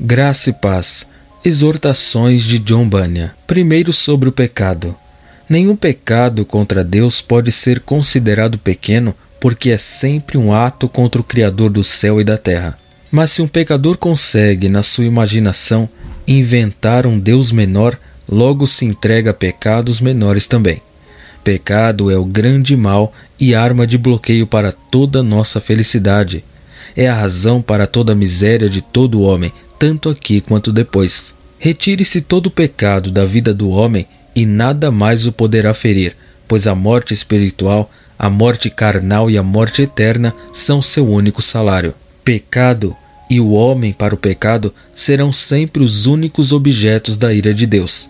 Graça e paz. Exortações de John Bunyan. Primeiro sobre o pecado. Nenhum pecado contra Deus pode ser considerado pequeno, porque é sempre um ato contra o Criador do céu e da terra. Mas se um pecador consegue, na sua imaginação, inventar um Deus menor, logo se entrega a pecados menores também. Pecado é o grande mal e arma de bloqueio para toda nossa felicidade. É a razão para toda a miséria de todo homem, tanto aqui quanto depois. Retire-se todo o pecado da vida do homem e nada mais o poderá ferir, pois a morte espiritual, a morte carnal e a morte eterna são seu único salário. Pecado e o homem para o pecado serão sempre os únicos objetos da ira de Deus.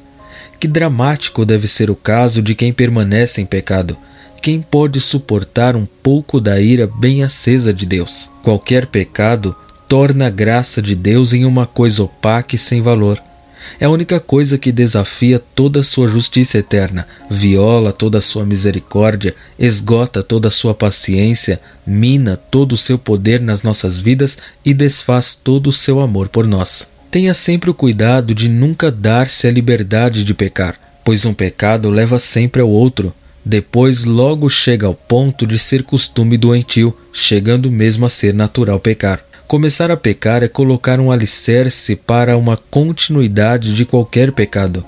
Que dramático deve ser o caso de quem permanece em pecado. Quem pode suportar um pouco da ira bem acesa de Deus? Qualquer pecado torna a graça de Deus em uma coisa opaca e sem valor. É a única coisa que desafia toda a sua justiça eterna, viola toda a sua misericórdia, esgota toda a sua paciência, mina todo o seu poder nas nossas vidas e desfaz todo o seu amor por nós. Tenha sempre o cuidado de nunca dar-se a liberdade de pecar, pois um pecado leva sempre ao outro. Depois logo chega ao ponto de ser costume doentio, chegando mesmo a ser natural pecar. Começar a pecar é colocar um alicerce para uma continuidade de qualquer pecado.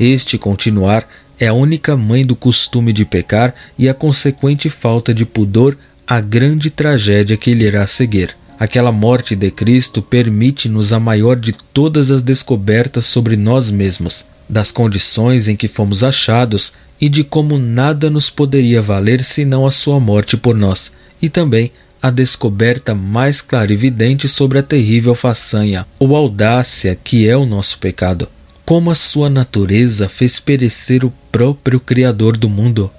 Este continuar é a única mãe do costume de pecar e a consequente falta de pudor, a grande tragédia que lhe irá seguir. Aquela morte de Cristo permite-nos a maior de todas as descobertas sobre nós mesmos, das condições em que fomos achados e de como nada nos poderia valer senão a sua morte por nós, e também a descoberta mais clara e evidente sobre a terrível façanha ou audácia que é o nosso pecado. Como a sua natureza fez perecer o próprio Criador do mundo.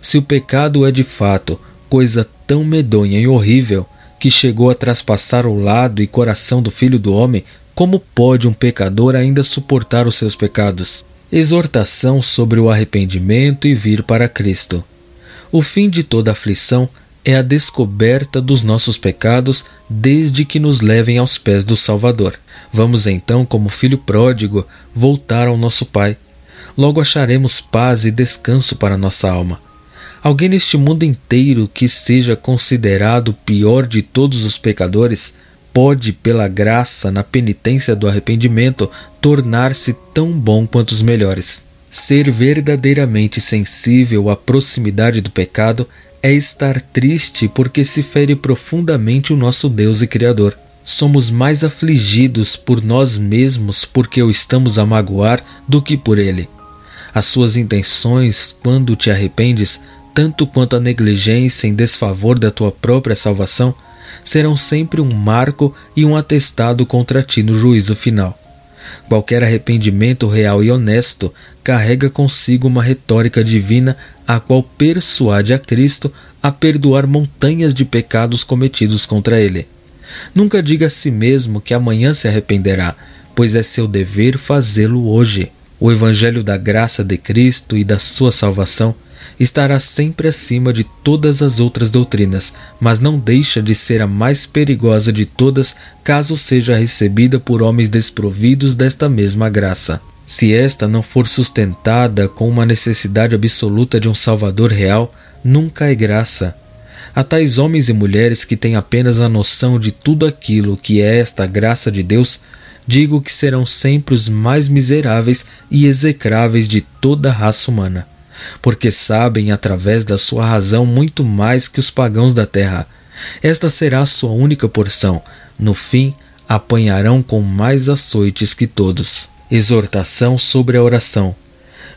Se o pecado é de fato coisa tão medonha e horrível que chegou a traspassar o lado e coração do filho do homem, como pode um pecador ainda suportar os seus pecados? Exortação sobre o arrependimento e vir para Cristo. O fim de toda aflição é a descoberta dos nossos pecados desde que nos levem aos pés do Salvador. Vamos então, como filho pródigo, voltar ao nosso Pai. Logo acharemos paz e descanso para nossa alma. Alguém neste mundo inteiro que seja considerado o pior de todos os pecadores pode, pela graça, na penitência do arrependimento, tornar-se tão bom quanto os melhores. Ser verdadeiramente sensível à proximidade do pecado é estar triste porque se fere profundamente o nosso Deus e Criador. Somos mais afligidos por nós mesmos porque o estamos a magoar do que por ele. As suas intenções, quando te arrependes, tanto quanto a negligência em desfavor da tua própria salvação, serão sempre um marco e um atestado contra ti no juízo final. Qualquer arrependimento real e honesto carrega consigo uma retórica divina a qual persuade a Cristo a perdoar montanhas de pecados cometidos contra ele. Nunca diga a si mesmo que amanhã se arrependerá, pois é seu dever fazê-lo hoje. O Evangelho da graça de Cristo e da sua salvação estará sempre acima de todas as outras doutrinas, mas não deixa de ser a mais perigosa de todas caso seja recebida por homens desprovidos desta mesma graça. Se esta não for sustentada com uma necessidade absoluta de um Salvador real, nunca é graça. A tais homens e mulheres que têm apenas a noção de tudo aquilo que é esta graça de Deus, digo que serão sempre os mais miseráveis e execráveis de toda a raça humana, porque sabem através da sua razão muito mais que os pagãos da terra. Esta será a sua única porção. No fim, apanharão com mais açoites que todos. Exortação sobre a oração.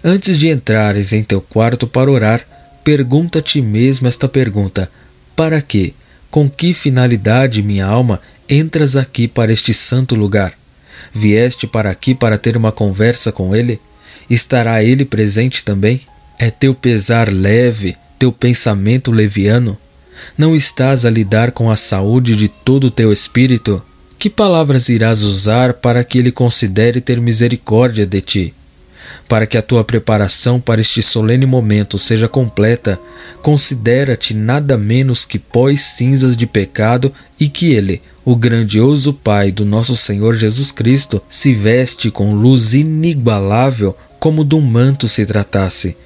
Antes de entrares em teu quarto para orar, pergunta a ti mesmo esta pergunta: Para quê? Com que finalidade, minha alma, entras aqui para este santo lugar? Vieste para aqui para ter uma conversa com ele? Estará ele presente também? É teu pesar leve, teu pensamento leviano? Não estás a lidar com a saúde de todo o teu espírito? Que palavras irás usar para que ele considere ter misericórdia de ti? Para que a tua preparação para este solene momento seja completa, considera-te nada menos que pós cinzas de pecado e que Ele, o grandioso Pai do nosso Senhor Jesus Cristo, se veste com luz inigualável como de um manto se tratasse.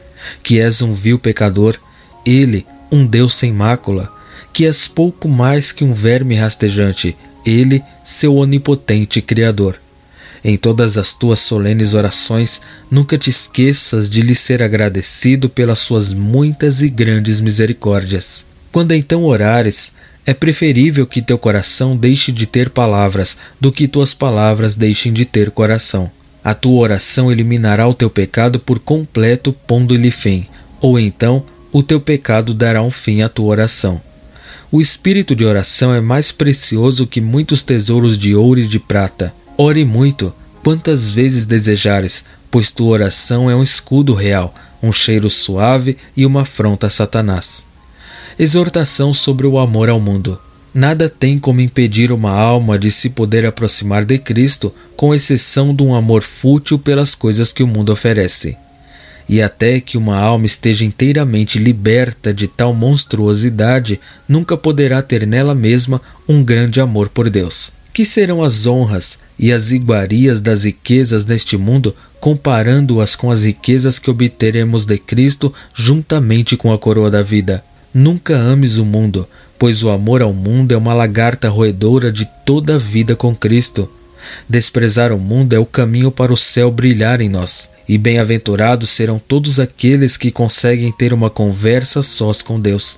Que és um vil pecador, Ele, um Deus sem mácula, que és pouco mais que um verme rastejante, Ele, seu onipotente Criador. Em todas as tuas solenes orações, nunca te esqueças de lhe ser agradecido pelas suas muitas e grandes misericórdias. Quando então orares, é preferível que teu coração deixe de ter palavras do que tuas palavras deixem de ter coração. A tua oração eliminará o teu pecado por completo, pondo-lhe fim, ou então o teu pecado dará um fim à tua oração. O espírito de oração é mais precioso que muitos tesouros de ouro e de prata. Ore muito, quantas vezes desejares, pois tua oração é um escudo real, um cheiro suave e uma afronta a Satanás. Exortação sobre o amor ao mundo. Nada tem como impedir uma alma de se poder aproximar de Cristo, com exceção de um amor fútil pelas coisas que o mundo oferece. E até que uma alma esteja inteiramente liberta de tal monstruosidade, nunca poderá ter nela mesma um grande amor por Deus. Que serão as honras e as iguarias das riquezas neste mundo, comparando-as com as riquezas que obteremos de Cristo juntamente com a coroa da vida? Nunca ames o mundo, pois o amor ao mundo é uma lagarta roedora de toda a vida com Cristo. Desprezar o mundo é o caminho para o céu brilhar em nós, e bem-aventurados serão todos aqueles que conseguem ter uma conversa sós com Deus.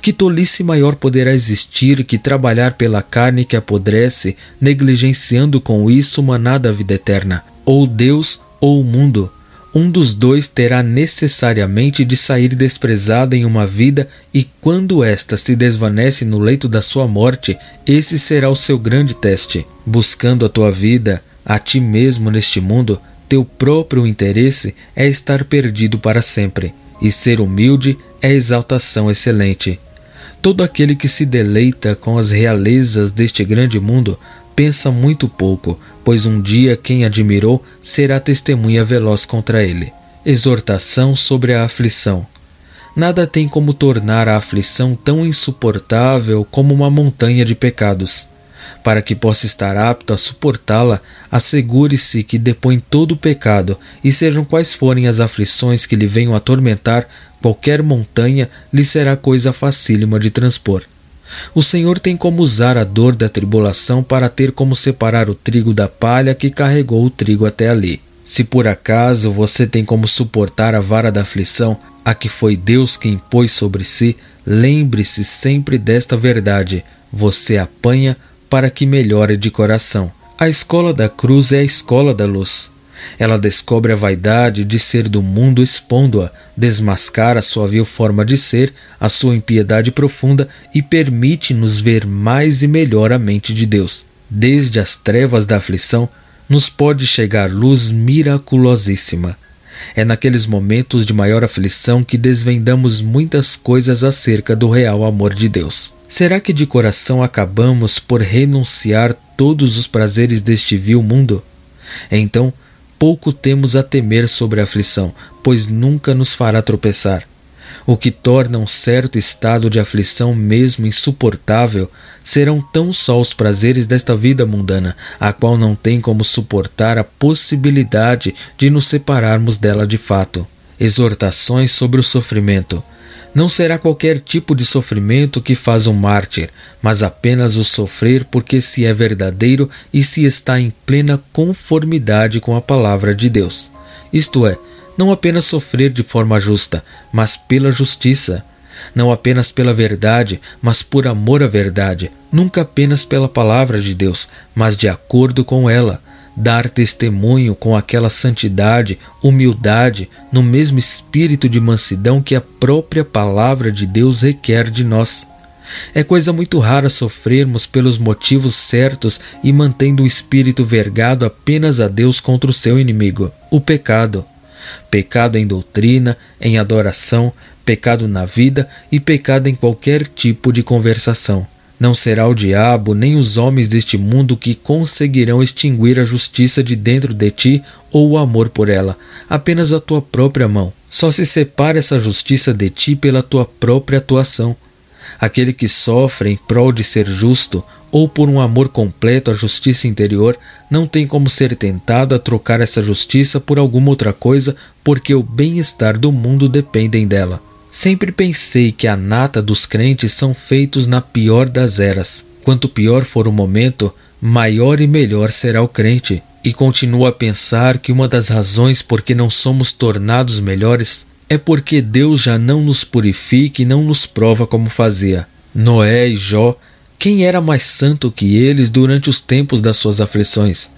Que tolice maior poderá existir que trabalhar pela carne que apodrece, negligenciando com isso maná da vida eterna? Ou Deus ou o mundo. Um dos dois terá necessariamente de sair desprezado em uma vida, e quando esta se desvanece no leito da sua morte, esse será o seu grande teste. Buscando a tua vida, a ti mesmo neste mundo, teu próprio interesse é estar perdido para sempre, e ser humilde é exaltação excelente. Todo aquele que se deleita com as realezas deste grande mundo pensa muito pouco, pois um dia quem admirou será testemunha veloz contra ele. Exortação sobre a aflição. Nada tem como tornar a aflição tão insuportável como uma montanha de pecados. Para que possa estar apto a suportá-la, assegure-se que depõe todo o pecado, e sejam quais forem as aflições que lhe venham atormentar, qualquer montanha lhe será coisa facílima de transpor. O Senhor tem como usar a dor da tribulação para ter como separar o trigo da palha que carregou o trigo até ali. Se por acaso você tem como suportar a vara da aflição, a que foi Deus quem impôs sobre si, lembre-se sempre desta verdade: você apanha para que melhore de coração. A escola da cruz é a escola da luz. Ela descobre a vaidade de ser do mundo expondo-a, desmascara sua vil forma de ser, a sua impiedade profunda e permite-nos ver mais e melhor a mente de Deus. Desde as trevas da aflição, nos pode chegar luz miraculosíssima. É naqueles momentos de maior aflição que desvendamos muitas coisas acerca do real amor de Deus. Será que de coração acabamos por renunciar todos os prazeres deste vil mundo? Então, pouco temos a temer sobre a aflição, pois nunca nos fará tropeçar. O que torna um certo estado de aflição mesmo insuportável serão tão só os prazeres desta vida mundana, a qual não tem como suportar a possibilidade de nos separarmos dela de fato. Exortações sobre o sofrimento. Não será qualquer tipo de sofrimento que faz um mártir, mas apenas o sofrer porque se é verdadeiro e se está em plena conformidade com a palavra de Deus. Isto é, não apenas sofrer de forma justa, mas pela justiça. Não apenas pela verdade, mas por amor à verdade. Nunca apenas pela palavra de Deus, mas de acordo com ela dar testemunho com aquela santidade, humildade, no mesmo espírito de mansidão que a própria palavra de Deus requer de nós. É coisa muito rara sofrermos pelos motivos certos e mantendo o espírito vergado apenas a Deus contra o seu inimigo, o pecado. Pecado em doutrina, em adoração, pecado na vida e pecado em qualquer tipo de conversação. Não será o diabo nem os homens deste mundo que conseguirão extinguir a justiça de dentro de ti ou o amor por ela, apenas a tua própria mão. Só se separa essa justiça de ti pela tua própria atuação. Aquele que sofre em prol de ser justo ou por um amor completo à justiça interior não tem como ser tentado a trocar essa justiça por alguma outra coisa, porque o bem-estar do mundo dependem dela. Sempre pensei que a nata dos crentes são feitos na pior das eras. Quanto pior for o momento, maior e melhor será o crente. E continuo a pensar que uma das razões por que não somos tornados melhores é porque Deus já não nos purifica e não nos prova como fazia. Noé e Jó, quem era mais santo que eles durante os tempos das suas aflições?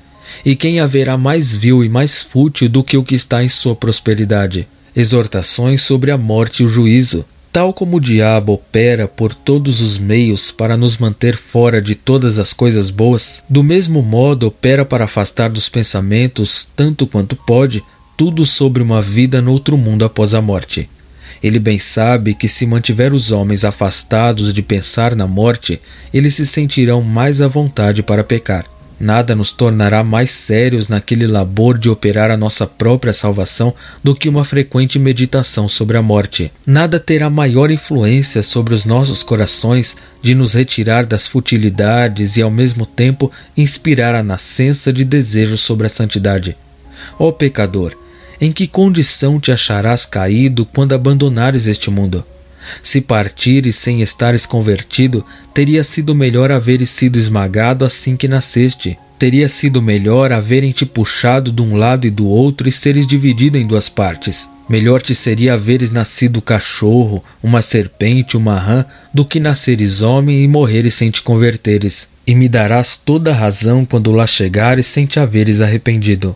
E quem haverá mais vil e mais fútil do que o que está em sua prosperidade? exortações sobre a morte e o juízo. Tal como o diabo opera por todos os meios para nos manter fora de todas as coisas boas, do mesmo modo opera para afastar dos pensamentos, tanto quanto pode, tudo sobre uma vida no outro mundo após a morte. Ele bem sabe que se mantiver os homens afastados de pensar na morte, eles se sentirão mais à vontade para pecar. Nada nos tornará mais sérios naquele labor de operar a nossa própria salvação do que uma frequente meditação sobre a morte. Nada terá maior influência sobre os nossos corações de nos retirar das futilidades e ao mesmo tempo inspirar a nascença de desejos sobre a santidade. Ó pecador, em que condição te acharás caído quando abandonares este mundo? Se partires sem estares convertido, teria sido melhor haveres sido esmagado assim que nasceste. Teria sido melhor haverem te puxado de um lado e do outro e seres dividido em duas partes. Melhor te seria haveres nascido cachorro, uma serpente, uma rã, do que nasceres homem e morreres sem te converteres. E me darás toda a razão quando lá chegares sem te haveres arrependido.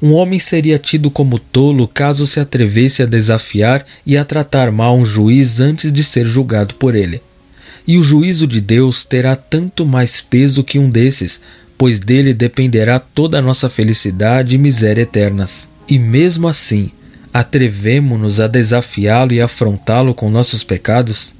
Um homem seria tido como tolo caso se atrevesse a desafiar e a tratar mal um juiz antes de ser julgado por ele. E o juízo de Deus terá tanto mais peso que um desses, pois dele dependerá toda a nossa felicidade e miséria eternas. E mesmo assim, atrevemo-nos a desafiá-lo e afrontá-lo com nossos pecados?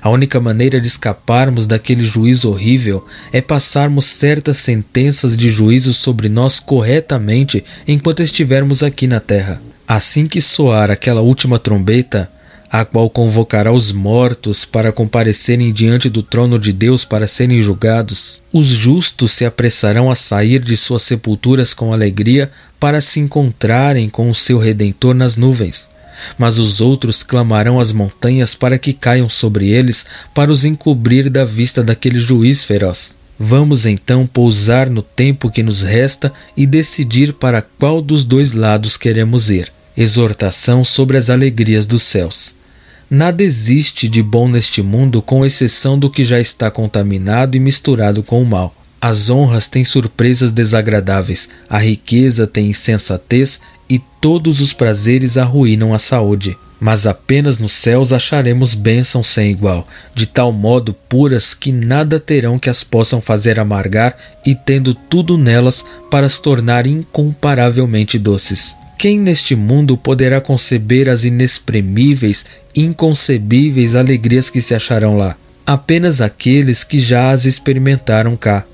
A única maneira de escaparmos daquele juízo horrível é passarmos certas sentenças de juízo sobre nós corretamente enquanto estivermos aqui na terra. Assim que soar aquela última trombeta, a qual convocará os mortos para comparecerem diante do trono de Deus para serem julgados, os justos se apressarão a sair de suas sepulturas com alegria para se encontrarem com o seu Redentor nas nuvens. Mas os outros clamarão às montanhas para que caiam sobre eles, para os encobrir da vista daquele juiz feroz. Vamos então pousar no tempo que nos resta e decidir para qual dos dois lados queremos ir. Exortação sobre as alegrias dos céus. Nada existe de bom neste mundo, com exceção do que já está contaminado e misturado com o mal. As honras têm surpresas desagradáveis, a riqueza tem insensatez e todos os prazeres arruinam a saúde. Mas apenas nos céus acharemos bênçãos sem igual, de tal modo puras que nada terão que as possam fazer amargar, e tendo tudo nelas para as tornar incomparavelmente doces. Quem neste mundo poderá conceber as inexprimíveis, inconcebíveis alegrias que se acharão lá? Apenas aqueles que já as experimentaram cá.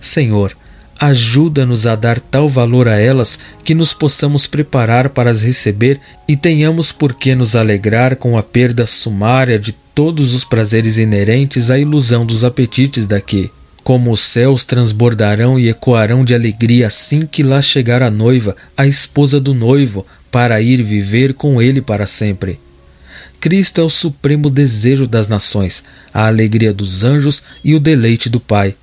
Senhor, ajuda-nos a dar tal valor a elas que nos possamos preparar para as receber e tenhamos por que nos alegrar com a perda sumária de todos os prazeres inerentes à ilusão dos apetites daqui. Como os céus transbordarão e ecoarão de alegria assim que lá chegar a noiva, a esposa do noivo, para ir viver com ele para sempre. Cristo é o supremo desejo das nações, a alegria dos anjos e o deleite do Pai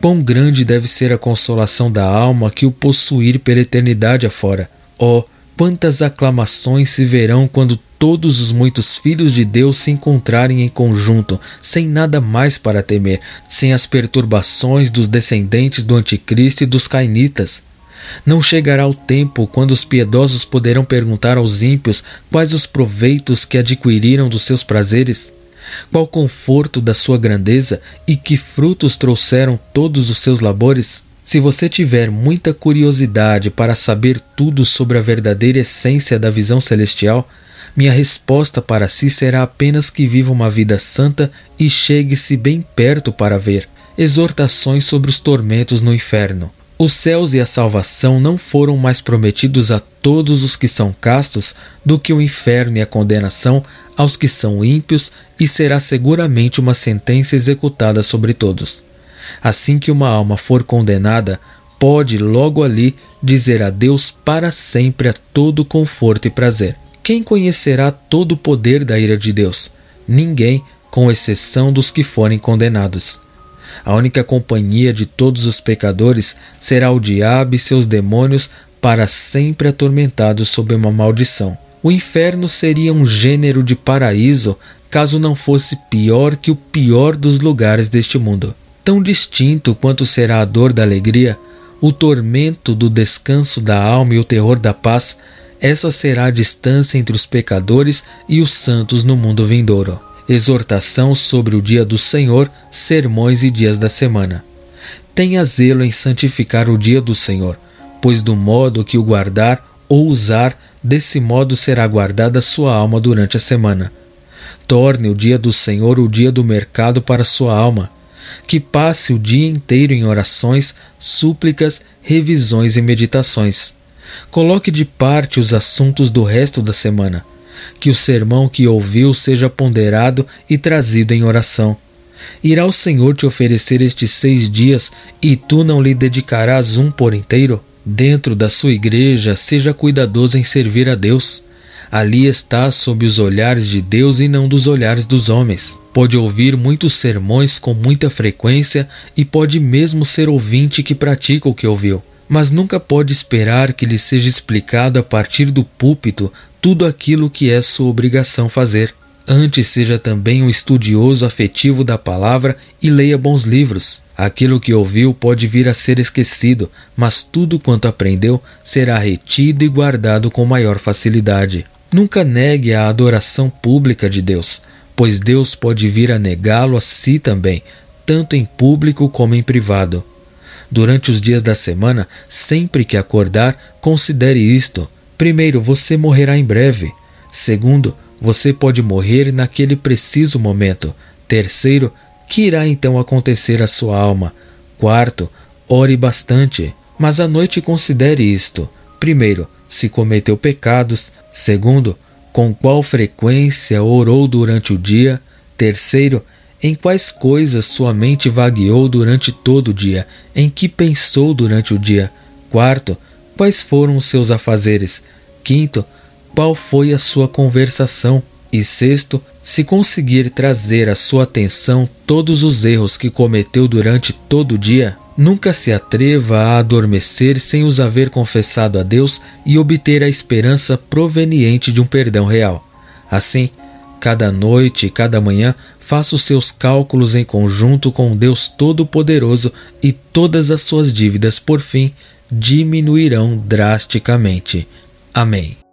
Quão grande deve ser a consolação da alma que o possuir pela eternidade afora! Oh, quantas aclamações se verão quando todos os muitos filhos de Deus se encontrarem em conjunto, sem nada mais para temer, sem as perturbações dos descendentes do Anticristo e dos cainitas. Não chegará o tempo quando os piedosos poderão perguntar aos ímpios quais os proveitos que adquiriram dos seus prazeres? Qual conforto da sua grandeza e que frutos trouxeram todos os seus labores? Se você tiver muita curiosidade para saber tudo sobre a verdadeira essência da visão celestial, minha resposta para si será apenas que viva uma vida santa e chegue-se bem perto para ver. Exortações sobre os tormentos no inferno. Os céus e a salvação não foram mais prometidos a todos os que são castos do que o inferno e a condenação aos que são ímpios, e será seguramente uma sentença executada sobre todos. Assim que uma alma for condenada, pode logo ali dizer adeus para sempre a todo conforto e prazer. Quem conhecerá todo o poder da ira de Deus? Ninguém, com exceção dos que forem condenados. A única companhia de todos os pecadores será o diabo e seus demônios para sempre atormentados sob uma maldição. O inferno seria um gênero de paraíso caso não fosse pior que o pior dos lugares deste mundo. Tão distinto quanto será a dor da alegria, o tormento do descanso da alma e o terror da paz, essa será a distância entre os pecadores e os santos no mundo vindouro. Exortação sobre o dia do Senhor, sermões e dias da semana. Tenha zelo em santificar o dia do Senhor, pois do modo que o guardar ou usar, desse modo será guardada sua alma durante a semana. Torne o dia do Senhor o dia do mercado para sua alma, que passe o dia inteiro em orações, súplicas, revisões e meditações. Coloque de parte os assuntos do resto da semana que o sermão que ouviu seja ponderado e trazido em oração. Irá o Senhor te oferecer estes seis dias e tu não lhe dedicarás um por inteiro? Dentro da sua igreja, seja cuidadoso em servir a Deus. Ali está sob os olhares de Deus e não dos olhares dos homens. Pode ouvir muitos sermões com muita frequência e pode mesmo ser ouvinte que pratica o que ouviu, mas nunca pode esperar que lhe seja explicado a partir do púlpito tudo aquilo que é sua obrigação fazer. Antes seja também um estudioso afetivo da palavra e leia bons livros. Aquilo que ouviu pode vir a ser esquecido, mas tudo quanto aprendeu será retido e guardado com maior facilidade. Nunca negue a adoração pública de Deus, pois Deus pode vir a negá-lo a si também, tanto em público como em privado. Durante os dias da semana, sempre que acordar, considere isto. Primeiro, você morrerá em breve. Segundo, você pode morrer naquele preciso momento. Terceiro, que irá então acontecer à sua alma? Quarto, ore bastante, mas à noite considere isto. Primeiro, se cometeu pecados. Segundo, com qual frequência orou durante o dia. Terceiro, em quais coisas sua mente vagueou durante todo o dia, em que pensou durante o dia. Quarto, quais foram os seus afazeres. Quinto, qual foi a sua conversação? E sexto, se conseguir trazer à sua atenção todos os erros que cometeu durante todo o dia, nunca se atreva a adormecer sem os haver confessado a Deus e obter a esperança proveniente de um perdão real. Assim, cada noite e cada manhã faça os seus cálculos em conjunto com Deus Todo-Poderoso e todas as suas dívidas, por fim, diminuirão drasticamente. Amém.